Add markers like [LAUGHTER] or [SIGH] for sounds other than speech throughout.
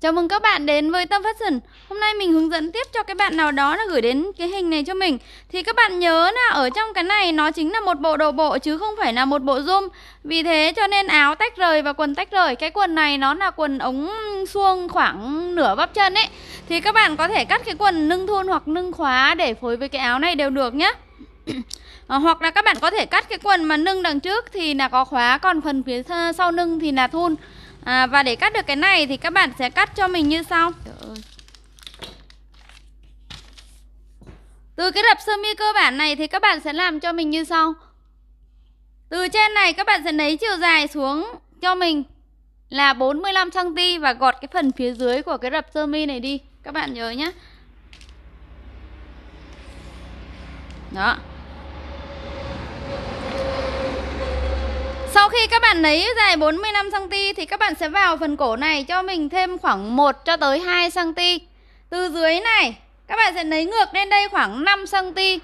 Chào mừng các bạn đến với Tâm Fashion. Hôm nay mình hướng dẫn tiếp cho cái bạn nào đó là gửi đến cái hình này cho mình. Thì các bạn nhớ là ở trong cái này nó chính là một bộ đồ bộ chứ không phải là một bộ zoom. Vì thế cho nên áo tách rời và quần tách rời. Cái quần này nó là quần ống suông khoảng nửa bắp chân ấy. Thì các bạn có thể cắt cái quần nâng thun hoặc nâng khóa để phối với cái áo này đều được nhé. [CLEARS THROAT] Ờ, hoặc là các bạn có thể cắt cái quần mà nâng đằng trước thì là có khóa còn phần phía sau nâng thì là thun à, Và để cắt được cái này thì các bạn sẽ cắt cho mình như sau Từ cái đập sơ mi cơ bản này thì các bạn sẽ làm cho mình như sau Từ trên này các bạn sẽ lấy chiều dài xuống cho mình là 45cm và gọt cái phần phía dưới của cái đập sơ mi này đi Các bạn nhớ nhé Đó khi các bạn lấy dài 45cm thì các bạn sẽ vào phần cổ này cho mình thêm khoảng 1 cho tới 2cm Từ dưới này các bạn sẽ lấy ngược lên đây khoảng 5cm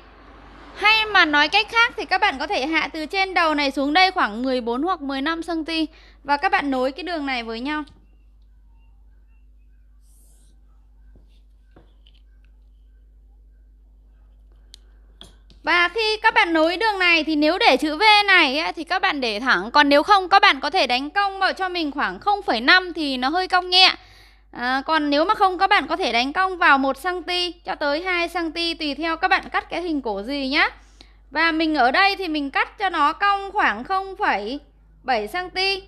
Hay mà nói cách khác thì các bạn có thể hạ từ trên đầu này xuống đây khoảng 14 hoặc 15cm Và các bạn nối cái đường này với nhau Và khi các bạn nối đường này thì nếu để chữ V này ấy, thì các bạn để thẳng Còn nếu không các bạn có thể đánh cong vào cho mình khoảng 0,5 thì nó hơi cong nhẹ à, Còn nếu mà không các bạn có thể đánh cong vào 1cm cho tới 2cm Tùy theo các bạn cắt cái hình cổ gì nhá Và mình ở đây thì mình cắt cho nó cong khoảng 0,7cm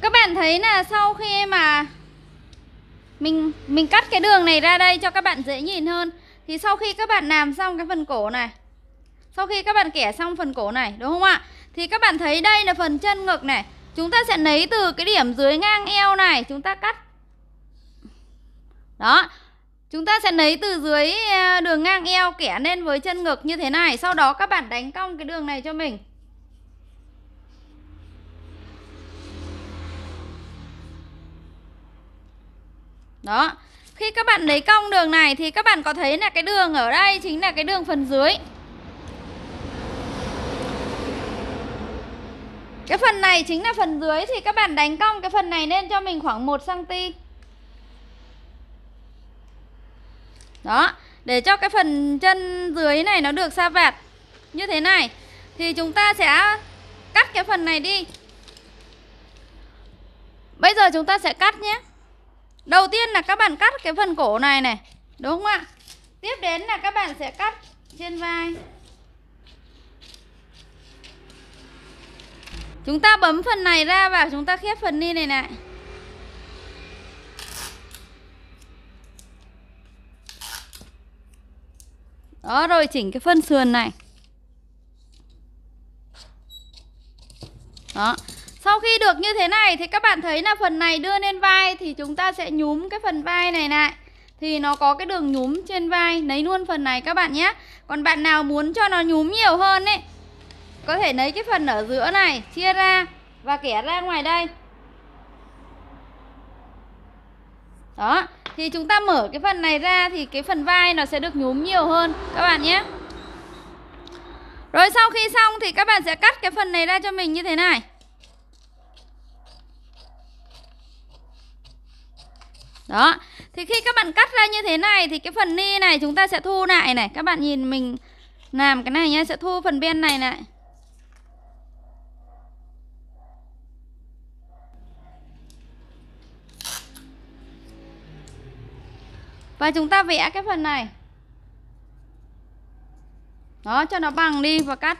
Các bạn thấy là sau khi mà mình mình cắt cái đường này ra đây cho các bạn dễ nhìn hơn thì sau khi các bạn làm xong cái phần cổ này sau khi các bạn kẻ xong phần cổ này đúng không ạ thì các bạn thấy đây là phần chân ngực này chúng ta sẽ lấy từ cái điểm dưới ngang eo này chúng ta cắt đó Chúng ta sẽ lấy từ dưới à, đường ngang eo kẻ lên với chân ngực như thế này Sau đó các bạn đánh cong cái đường này cho mình Đó Khi các bạn lấy cong đường này thì các bạn có thấy là cái đường ở đây chính là cái đường phần dưới Cái phần này chính là phần dưới thì các bạn đánh cong cái phần này lên cho mình khoảng 1cm Đó, để cho cái phần chân dưới này nó được sa vẹt như thế này Thì chúng ta sẽ cắt cái phần này đi Bây giờ chúng ta sẽ cắt nhé Đầu tiên là các bạn cắt cái phần cổ này này Đúng không ạ? Tiếp đến là các bạn sẽ cắt trên vai Chúng ta bấm phần này ra và chúng ta khép phần ni này này Đó rồi chỉnh cái phân sườn này Đó sau khi được như thế này thì các bạn thấy là phần này đưa lên vai thì chúng ta sẽ nhúm cái phần vai này lại thì nó có cái đường nhúm trên vai lấy luôn phần này các bạn nhé còn bạn nào muốn cho nó nhúm nhiều hơn ấy có thể lấy cái phần ở giữa này chia ra và kẻ ra ngoài đây đó thì chúng ta mở cái phần này ra thì cái phần vai nó sẽ được nhúm nhiều hơn các bạn nhé rồi sau khi xong thì các bạn sẽ cắt cái phần này ra cho mình như thế này Đó. Thì khi các bạn cắt ra như thế này thì cái phần ni này chúng ta sẽ thu lại này. Các bạn nhìn mình làm cái này nhá, sẽ thu phần bên này lại. Và chúng ta vẽ cái phần này. Đó, cho nó bằng đi và cắt.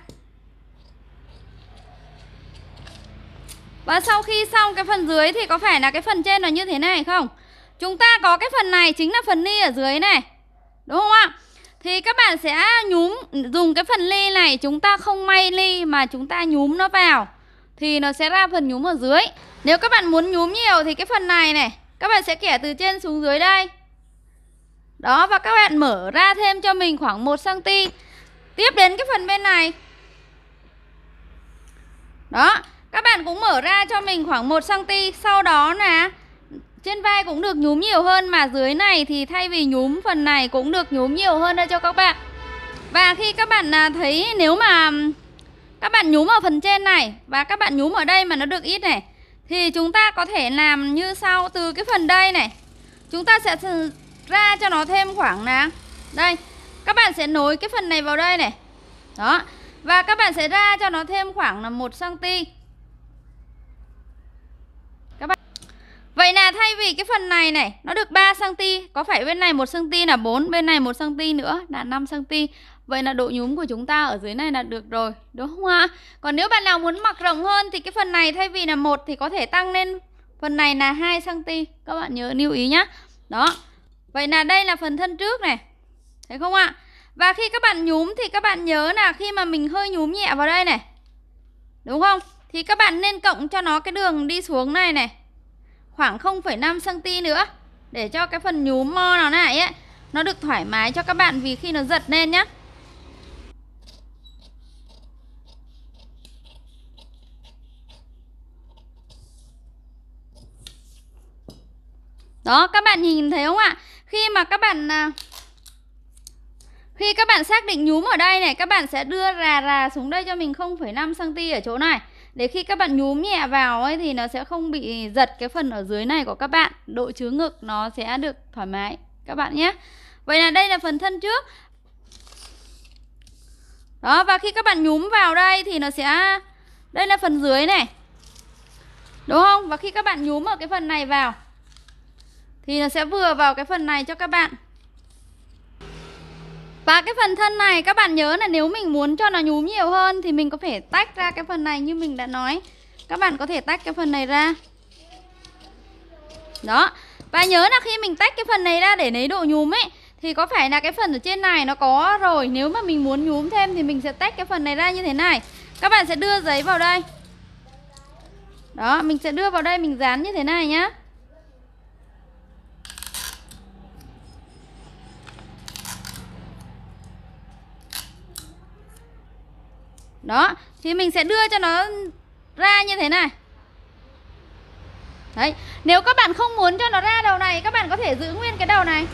Và sau khi xong cái phần dưới thì có phải là cái phần trên nó như thế này không? Chúng ta có cái phần này chính là phần ly ở dưới này. Đúng không ạ? Thì các bạn sẽ nhúm dùng cái phần ly này chúng ta không may ly mà chúng ta nhúm nó vào thì nó sẽ ra phần nhúm ở dưới. Nếu các bạn muốn nhúm nhiều thì cái phần này này các bạn sẽ kẻ từ trên xuống dưới đây. Đó và các bạn mở ra thêm cho mình khoảng 1 cm. Tiếp đến cái phần bên này. Đó, các bạn cũng mở ra cho mình khoảng 1 cm, sau đó nè trên vai cũng được nhúm nhiều hơn mà dưới này thì thay vì nhúm phần này cũng được nhúm nhiều hơn đây cho các bạn. Và khi các bạn à, thấy nếu mà các bạn nhúm ở phần trên này và các bạn nhúm ở đây mà nó được ít này thì chúng ta có thể làm như sau từ cái phần đây này. Chúng ta sẽ ra cho nó thêm khoảng là đây. Các bạn sẽ nối cái phần này vào đây này. Đó. Và các bạn sẽ ra cho nó thêm khoảng là 1 cm Vậy là thay vì cái phần này này nó được 3 cm, có phải bên này 1 cm là 4, bên này 1 cm nữa là 5 cm. Vậy là độ nhúm của chúng ta ở dưới này là được rồi, đúng không ạ? Còn nếu bạn nào muốn mặc rộng hơn thì cái phần này thay vì là 1 thì có thể tăng lên phần này là 2 cm. Các bạn nhớ lưu ý nhá. Đó. Vậy là đây là phần thân trước này. Thấy không ạ? Và khi các bạn nhúm thì các bạn nhớ là khi mà mình hơi nhúm nhẹ vào đây này. Đúng không? Thì các bạn nên cộng cho nó cái đường đi xuống này này khoảng 0,5cm nữa để cho cái phần nhúm mo nó này ấy nó được thoải mái cho các bạn vì khi nó giật lên nhá Đó các bạn nhìn thấy không ạ Khi mà các bạn à, Khi các bạn xác định nhúm ở đây này Các bạn sẽ đưa rà rà xuống đây cho mình 0,5cm ở chỗ này để khi các bạn nhúm nhẹ vào ấy thì nó sẽ không bị giật cái phần ở dưới này của các bạn độ chứa ngực nó sẽ được thoải mái các bạn nhé vậy là đây là phần thân trước đó và khi các bạn nhúm vào đây thì nó sẽ đây là phần dưới này đúng không và khi các bạn nhúm ở cái phần này vào thì nó sẽ vừa vào cái phần này cho các bạn và cái phần thân này các bạn nhớ là nếu mình muốn cho nó nhúm nhiều hơn thì mình có thể tách ra cái phần này như mình đã nói. Các bạn có thể tách cái phần này ra. Đó. Và nhớ là khi mình tách cái phần này ra để lấy độ nhúm ấy thì có phải là cái phần ở trên này nó có rồi. Nếu mà mình muốn nhúm thêm thì mình sẽ tách cái phần này ra như thế này. Các bạn sẽ đưa giấy vào đây. Đó, mình sẽ đưa vào đây mình dán như thế này nhá. Đó, thì mình sẽ đưa cho nó ra như thế này Đấy, nếu các bạn không muốn cho nó ra đầu này Các bạn có thể giữ nguyên cái đầu này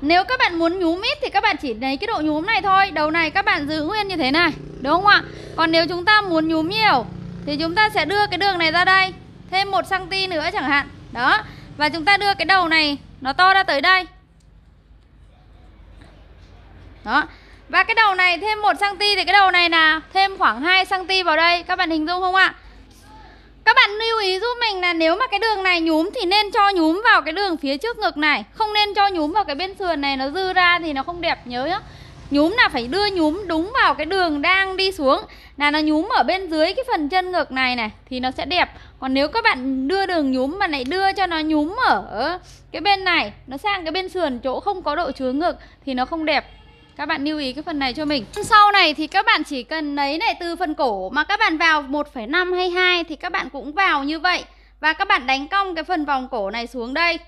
Nếu các bạn muốn nhúm ít thì các bạn chỉ lấy cái độ nhúm này thôi Đầu này các bạn giữ nguyên như thế này Đúng không ạ? Còn nếu chúng ta muốn nhúm nhiều Thì chúng ta sẽ đưa cái đường này ra đây Thêm 1cm nữa chẳng hạn Đó Và chúng ta đưa cái đầu này Nó to ra tới đây đó. Và cái đầu này thêm 1 cm thì cái đầu này là thêm khoảng 2 cm vào đây. Các bạn hình dung không ạ? Các bạn lưu ý giúp mình là nếu mà cái đường này nhúm thì nên cho nhúm vào cái đường phía trước ngực này, không nên cho nhúm vào cái bên sườn này nó dư ra thì nó không đẹp nhớ nhá. Nhúm là phải đưa nhúm đúng vào cái đường đang đi xuống là nó nhúm ở bên dưới cái phần chân ngực này này thì nó sẽ đẹp. Còn nếu các bạn đưa đường nhúm mà lại đưa cho nó nhúm ở cái bên này, nó sang cái bên sườn chỗ không có độ chứa ngực thì nó không đẹp. Các bạn lưu ý cái phần này cho mình Sau này thì các bạn chỉ cần lấy này từ phần cổ Mà các bạn vào 1,5 hay 2 Thì các bạn cũng vào như vậy Và các bạn đánh cong cái phần vòng cổ này xuống đây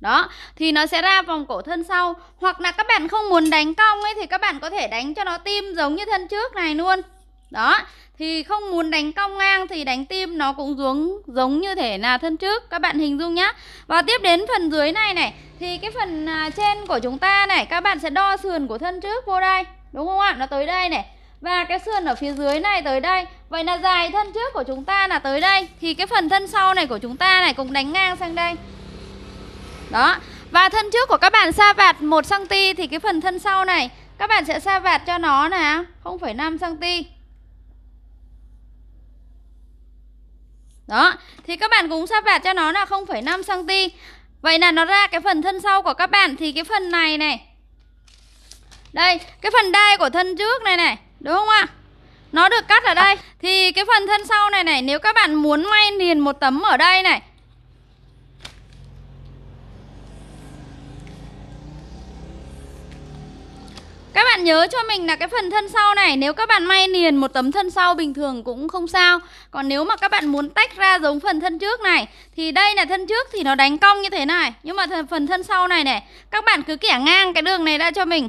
đó, thì nó sẽ ra vòng cổ thân sau Hoặc là các bạn không muốn đánh cong ấy Thì các bạn có thể đánh cho nó tim giống như thân trước này luôn đó, thì không muốn đánh cong ngang thì đánh tim nó cũng xuống giống như thể là thân trước Các bạn hình dung nhá Và tiếp đến phần dưới này này Thì cái phần à, trên của chúng ta này Các bạn sẽ đo sườn của thân trước vô đây Đúng không ạ? Nó tới đây này và cái sườn ở phía dưới này tới đây Vậy là dài thân trước của chúng ta là tới đây Thì cái phần thân sau này của chúng ta này cũng đánh ngang sang đây Đó Và thân trước của các bạn sa vạt 1cm Thì cái phần thân sau này Các bạn sẽ sa vạt cho nó là 0,5cm Đó, thì các bạn cũng sắp đặt cho nó là 0,5cm Vậy là nó ra cái phần thân sau của các bạn Thì cái phần này này Đây, cái phần đai của thân trước này này Đúng không ạ? Nó được cắt ở đây Thì cái phần thân sau này này Nếu các bạn muốn may liền một tấm ở đây này các bạn nhớ cho mình là cái phần thân sau này Nếu các bạn may liền một tấm thân sau bình thường cũng không sao Còn nếu mà các bạn muốn tách ra giống phần thân trước này Thì đây là thân trước thì nó đánh cong như thế này Nhưng mà phần thân sau này này Các bạn cứ kẻ ngang cái đường này ra cho mình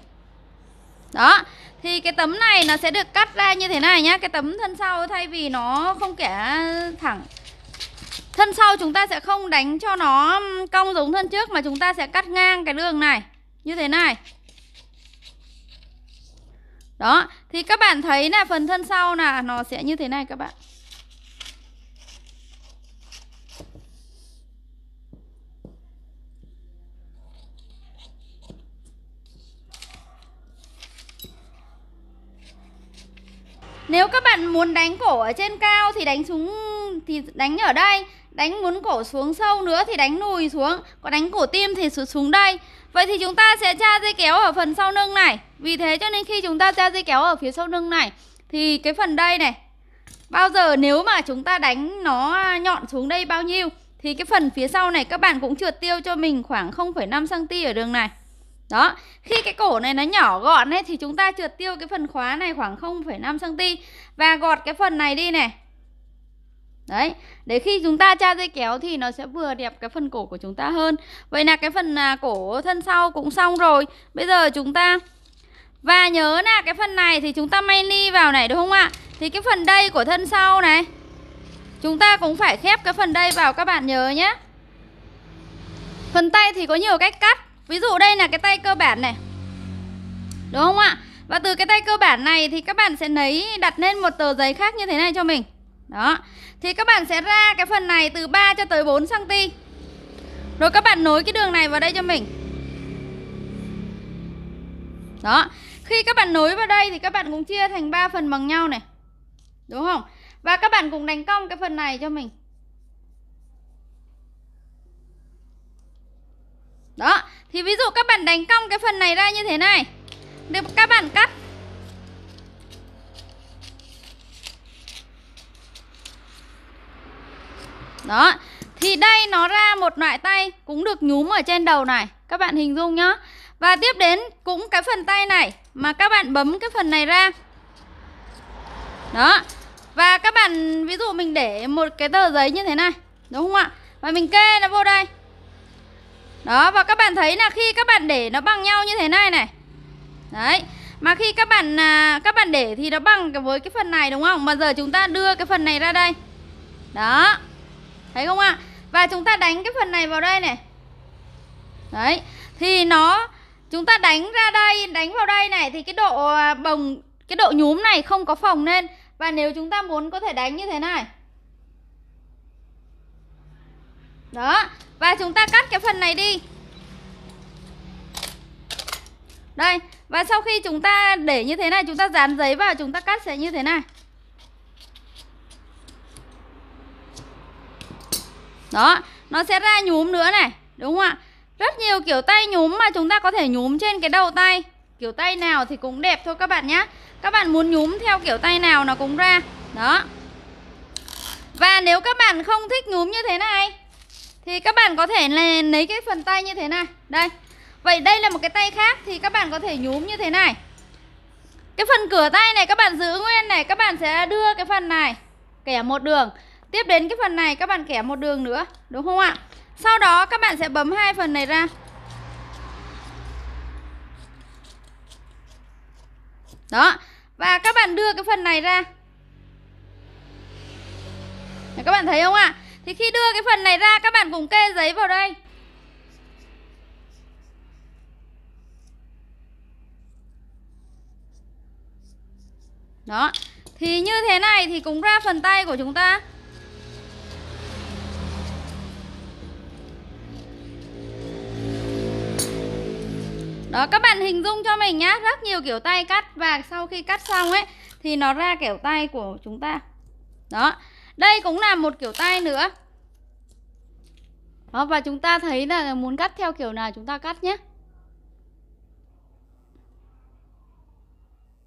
Đó thì cái tấm này nó sẽ được cắt ra như thế này nhá Cái tấm thân sau thay vì nó không kẻ thẳng Thân sau chúng ta sẽ không đánh cho nó cong giống thân trước Mà chúng ta sẽ cắt ngang cái đường này Như thế này đó, thì các bạn thấy là phần thân sau là nó sẽ như thế này các bạn Nếu các bạn muốn đánh cổ ở trên cao thì đánh xuống thì đánh ở đây Đánh muốn cổ xuống sâu nữa thì đánh nùi xuống Còn đánh cổ tim thì xuống, xuống đây Vậy thì chúng ta sẽ tra dây kéo ở phần sau lưng này Vì thế cho nên khi chúng ta tra dây kéo ở phía sau lưng này Thì cái phần đây này Bao giờ nếu mà chúng ta đánh nó nhọn xuống đây bao nhiêu Thì cái phần phía sau này các bạn cũng trượt tiêu cho mình khoảng 0,5cm ở đường này đó, khi cái cổ này nó nhỏ gọn ấy thì chúng ta trượt tiêu cái phần khóa này khoảng 0,5 cm và gọt cái phần này đi này Đấy, để khi chúng ta tra dây kéo thì nó sẽ vừa đẹp cái phần cổ của chúng ta hơn Vậy là cái phần à, cổ thân sau cũng xong rồi Bây giờ chúng ta Và nhớ là cái phần này thì chúng ta may ly vào này đúng không ạ Thì cái phần đây của thân sau này Chúng ta cũng phải khép cái phần đây vào các bạn nhớ nhé Phần tay thì có nhiều cách cắt Ví dụ đây là cái tay cơ bản này Đúng không ạ Và từ cái tay cơ bản này thì các bạn sẽ lấy đặt lên một tờ giấy khác như thế này cho mình đó Thì các bạn sẽ ra cái phần này từ 3 cho tới 4 cm Rồi các bạn nối cái đường này vào đây cho mình Đó Khi các bạn nối vào đây thì các bạn cũng chia thành 3 phần bằng nhau này Đúng không? Và các bạn cũng đánh cong cái phần này cho mình Đó Thì ví dụ các bạn đánh cong cái phần này ra như thế này được các bạn cắt Đó Thì đây nó ra một loại tay Cũng được nhúm ở trên đầu này Các bạn hình dung nhá Và tiếp đến cũng cái phần tay này Mà các bạn bấm cái phần này ra Đó Và các bạn ví dụ mình để một cái tờ giấy như thế này Đúng không ạ Và mình kê nó vô đây Đó và các bạn thấy là khi các bạn để nó bằng nhau như thế này này Đấy mà khi các bạn à, các bạn để thì nó bằng với cái phần này đúng không? Mà giờ chúng ta đưa cái phần này ra đây. Đó. Thấy không ạ? À? Và chúng ta đánh cái phần này vào đây này Đấy Thì nó Chúng ta đánh ra đây Đánh vào đây này Thì cái độ à, bồng Cái độ nhúm này không có phồng lên Và nếu chúng ta muốn có thể đánh như thế này Đó Và chúng ta cắt cái phần này đi Đây Và sau khi chúng ta để như thế này Chúng ta dán giấy vào Chúng ta cắt sẽ như thế này Đó, nó sẽ ra nhúm nữa này Đúng không ạ? Rất nhiều kiểu tay nhúm mà chúng ta có thể nhúm trên cái đầu tay Kiểu tay nào thì cũng đẹp thôi các bạn nhé Các bạn muốn nhúm theo kiểu tay nào nó cũng ra Đó Và nếu các bạn không thích nhúm như thế này Thì các bạn có thể lấy cái phần tay như thế này Đây Vậy đây là một cái tay khác thì các bạn có thể nhúm như thế này Cái phần cửa tay này các bạn giữ nguyên này Các bạn sẽ đưa cái phần này Kẻ một đường Tiếp đến cái phần này các bạn kẻ một đường nữa Đúng không ạ? Sau đó các bạn sẽ bấm hai phần này ra Đó Và các bạn đưa cái phần này ra Các bạn thấy không ạ? Thì khi đưa cái phần này ra các bạn cùng kê giấy vào đây Đó Thì như thế này thì cũng ra phần tay của chúng ta Đó các bạn hình dung cho mình nhá Rất nhiều kiểu tay cắt Và sau khi cắt xong ấy Thì nó ra kiểu tay của chúng ta Đó Đây cũng là một kiểu tay nữa Đó và chúng ta thấy là muốn cắt theo kiểu nào chúng ta cắt nhé